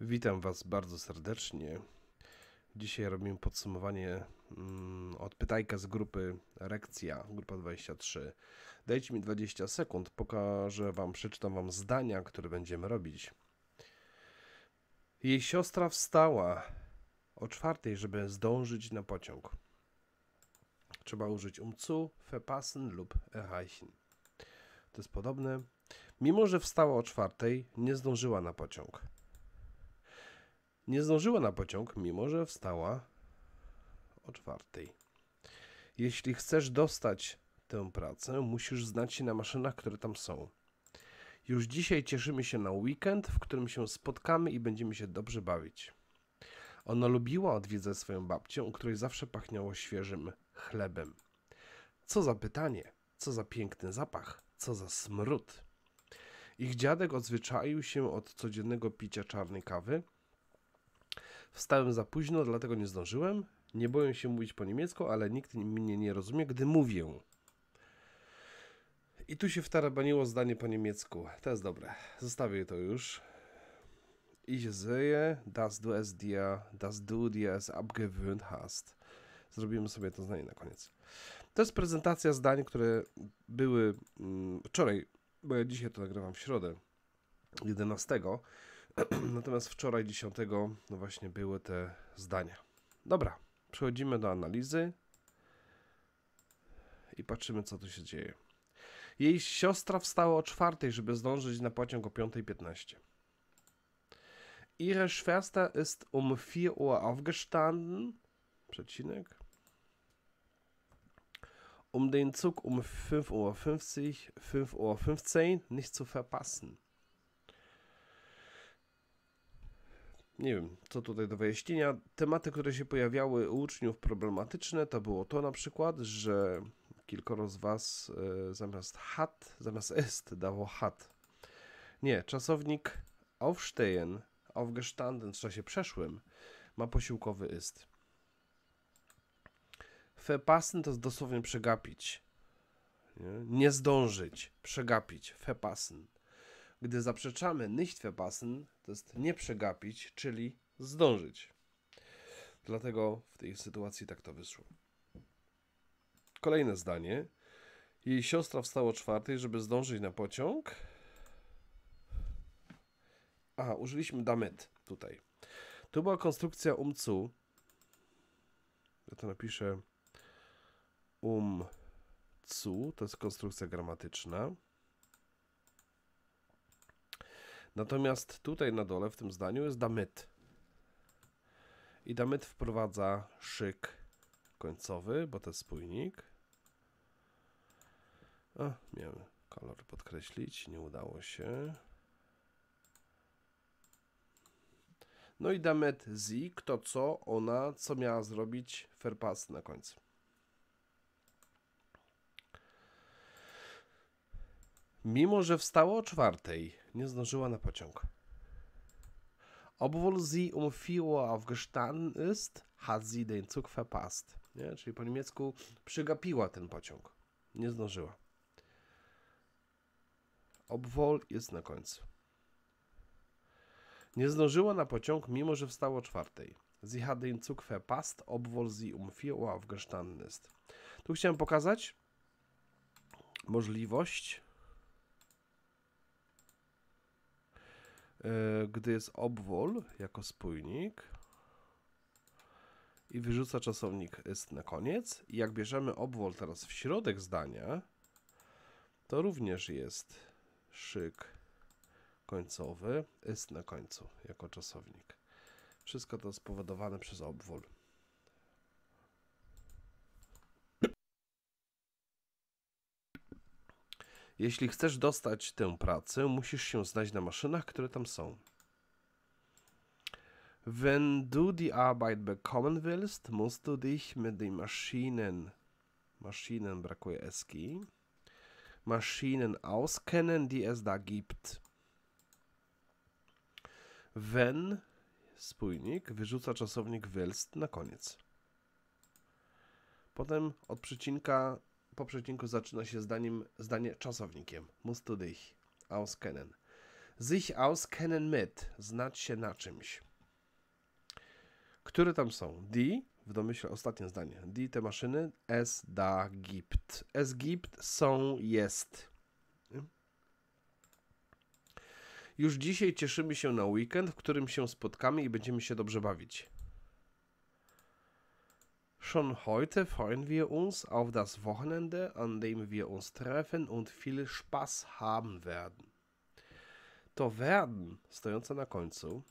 Witam Was bardzo serdecznie. Dzisiaj robimy podsumowanie mm, od pytajka z grupy Rekcja, grupa 23. Dajcie mi 20 sekund, pokażę Wam, przeczytam Wam zdania, które będziemy robić. Jej siostra wstała o czwartej, żeby zdążyć na pociąg. Trzeba użyć umcu, fepasen lub erreichen. To jest podobne. Mimo, że wstała o czwartej, nie zdążyła na pociąg nie zdążyła na pociąg, mimo że wstała o czwartej. Jeśli chcesz dostać tę pracę, musisz znać się na maszynach, które tam są. Już dzisiaj cieszymy się na weekend, w którym się spotkamy i będziemy się dobrze bawić. Ona lubiła odwiedzać swoją babcię, u której zawsze pachniało świeżym chlebem. Co za pytanie, co za piękny zapach, co za smród. Ich dziadek odzwyczaił się od codziennego picia czarnej kawy, Wstałem za późno, dlatego nie zdążyłem. Nie boję się mówić po niemiecku, ale nikt mnie nie rozumie, gdy mówię. I tu się wtarabaniło zdanie po niemiecku. To jest dobre. Zostawię to już. Ich sehe, das du es dir, das du dir es abgewöhnt hast. Zrobimy sobie to zdanie na koniec. To jest prezentacja zdań, które były mm, wczoraj, bo ja dzisiaj to nagrywam w środę, 11 Natomiast wczoraj 10 no właśnie były te zdania. Dobra, przechodzimy do analizy i patrzymy co tu się dzieje. Jej siostra wstała o czwartej, żeby zdążyć na pociąg o 5.15. Ihre Schwester ist um 4 Uhr aufgestanden, przecinek, um den Zug um 5.50 Uhr, 5.15 Uhr nicht zu verpassen. nie wiem, co tutaj do wyjaśnienia. Tematy, które się pojawiały u uczniów problematyczne, to było to na przykład, że kilkoro z Was e, zamiast hat, zamiast est dało hat. Nie, czasownik aufstehen, aufgestanden w czasie przeszłym ma posiłkowy ist. Verpassen to jest dosłownie przegapić. Nie, nie zdążyć, przegapić, verpassen. Gdy zaprzeczamy nicht basen, to jest nie przegapić, czyli zdążyć. Dlatego w tej sytuacji tak to wyszło. Kolejne zdanie. Jej siostra wstała o czwartej, żeby zdążyć na pociąg. Aha, użyliśmy damet. tutaj. Tu była konstrukcja umcu. Ja to napiszę umcu. To jest konstrukcja gramatyczna. Natomiast tutaj na dole w tym zdaniu jest damyt. I damyt wprowadza szyk końcowy, bo to jest spójnik. A, miałem kolor podkreślić, nie udało się. No i damet z to co ona, co miała zrobić, fairpass na końcu. Mimo, że wstało o czwartej, nie zdążyła na pociąg. Obwohl sie um 4 aufgestanden ist, hat sie den Zug verpasst. Nie? Czyli po niemiecku przegapiła ten pociąg. Nie zdążyła. Obwohl jest na końcu. Nie zdążyła na pociąg, mimo że wstało o czwartej. Sie hat den Zug verpasst, obwohl sie um 4 aufgestanden ist. Tu chciałem pokazać możliwość E, gdy jest obwol jako spójnik i wyrzuca czasownik jest na koniec. I jak bierzemy obwol teraz w środek zdania, to również jest szyk końcowy, jest na końcu jako czasownik. Wszystko to spowodowane przez obwol. Jeśli chcesz dostać tę pracę, musisz się znać na maszynach, które tam są. Wenn du die Arbeit bekommen willst, musst du dich mit den Maschinen, Maschinen brakuje eski, Maschinen auskennen, die es da gibt. Wenn, spójnik, wyrzuca czasownik willst na koniec. Potem od przycinka po przecinku zaczyna się zdaniem, zdanie czasownikiem. Musst du dich auskennen. Sich auskennen mit. Znać się na czymś. Które tam są? Die, w domyśle ostatnie zdanie. Die te maszyny. Es da gibt. Es gibt są, jest. Już dzisiaj cieszymy się na weekend, w którym się spotkamy i będziemy się dobrze bawić. Schon heute freuen wir uns auf das Wochenende, an dem wir uns treffen und viel Spaß haben werden. To werden, stojące na końcu,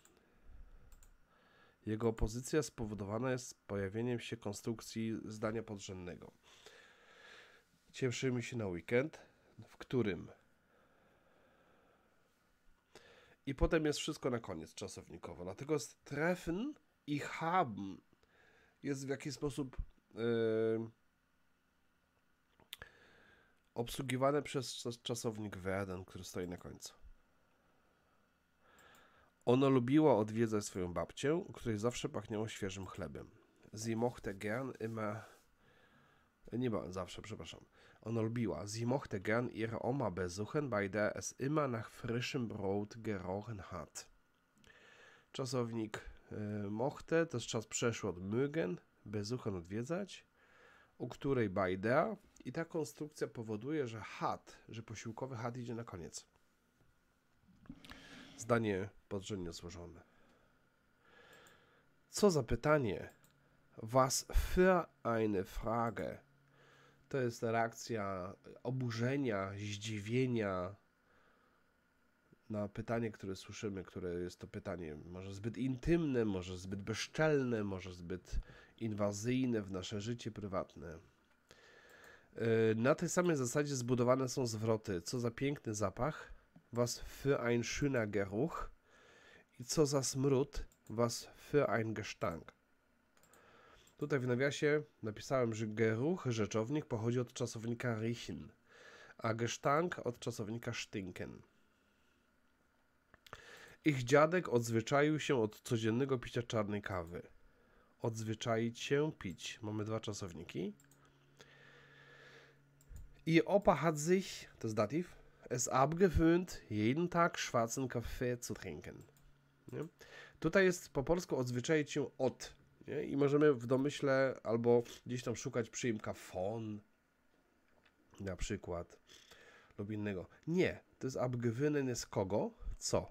jego pozycja spowodowana jest pojawieniem się konstrukcji zdania podrzędnego. Cieszymy się na weekend, w którym. I potem jest wszystko na koniec czasownikowo. Dlatego jest treffen i haben jest w jakiś sposób yy, e, obsługiwane przez czasownik werden, który stoi na końcu. Ono lubiło odwiedzać swoją babcię, u której zawsze pachniało świeżym chlebem. Sie mochte gern immer... Nie ma, zawsze, przepraszam. Ono lubiła. Sie mochte gern ihre Oma besuchen, bei der es immer nach frischem Brot gerochen hat. Czasownik E, Mochte, to jest czas przeszły od Mögen, ucha odwiedzać, u której Bajdea i ta konstrukcja powoduje, że hat, że posiłkowy hat idzie na koniec. Zdanie podrzędnie złożone. Co za pytanie? Was für eine Frage? To jest reakcja oburzenia, zdziwienia, na pytanie, które słyszymy, które jest to pytanie może zbyt intymne, może zbyt bezczelne, może zbyt inwazyjne w nasze życie prywatne. Y, na tej samej zasadzie zbudowane są zwroty. Co za piękny zapach, was für ein schöner Geruch i co za smród, was für ein Gestank. Tutaj w nawiasie napisałem, że geruch, rzeczownik, pochodzi od czasownika riechen, a gestank od czasownika stinken. Ich dziadek odzwyczaił się od codziennego picia czarnej kawy. Odzwyczaić się pić. Mamy dwa czasowniki. I Opa hat sich, jest Dativ, es abgewöhnt, jeden Tag schwarzen Kaffee zu trinken. Nie? Tutaj jest po polsku odzwyczaić się od. Nie? I możemy w domyśle albo gdzieś tam szukać przyimka von na przykład lub innego. Nie, to jest abgewöhnen jest kogo, co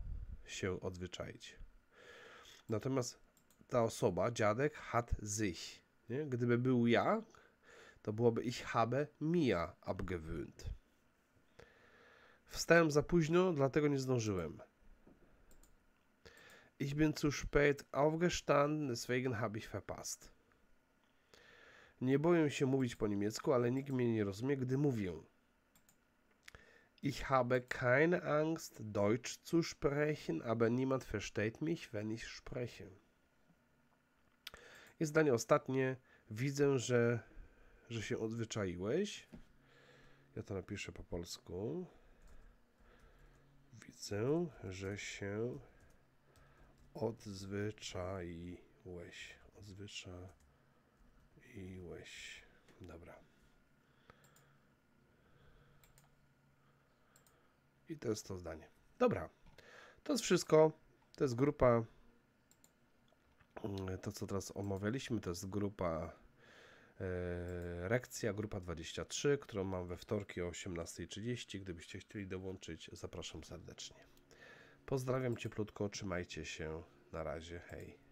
się odzwyczaić. Natomiast ta osoba, dziadek, hat sich. Nie? Gdyby był ja, to byłoby ich habe mia abgewöhnt. Wstałem za późno, dlatego nie zdążyłem. Ich bin zu spät aufgestanden, deswegen habe ich verpasst. Nie boję się mówić po niemiecku, ale nikt mnie nie rozumie, gdy mówię. Ich habe keine Angst, Deutsch zu sprechen, aber niemand versteht mich, wenn ich spreche. I zdanie ostatnie. Widzę, że, że się odzwyczaiłeś. Ja to napiszę po polsku. Widzę, że się odzwyczaiłeś. Odzwyczaiłeś. Dobra. I to jest to zdanie. Dobra, to jest wszystko. To jest grupa, mm, to co teraz omawialiśmy, to jest grupa e, Rekcja, grupa 23, którą mam we wtorki o 18.30. Gdybyście chcieli dołączyć, zapraszam serdecznie. Pozdrawiam cieplutko, trzymajcie się. Na razie, hej.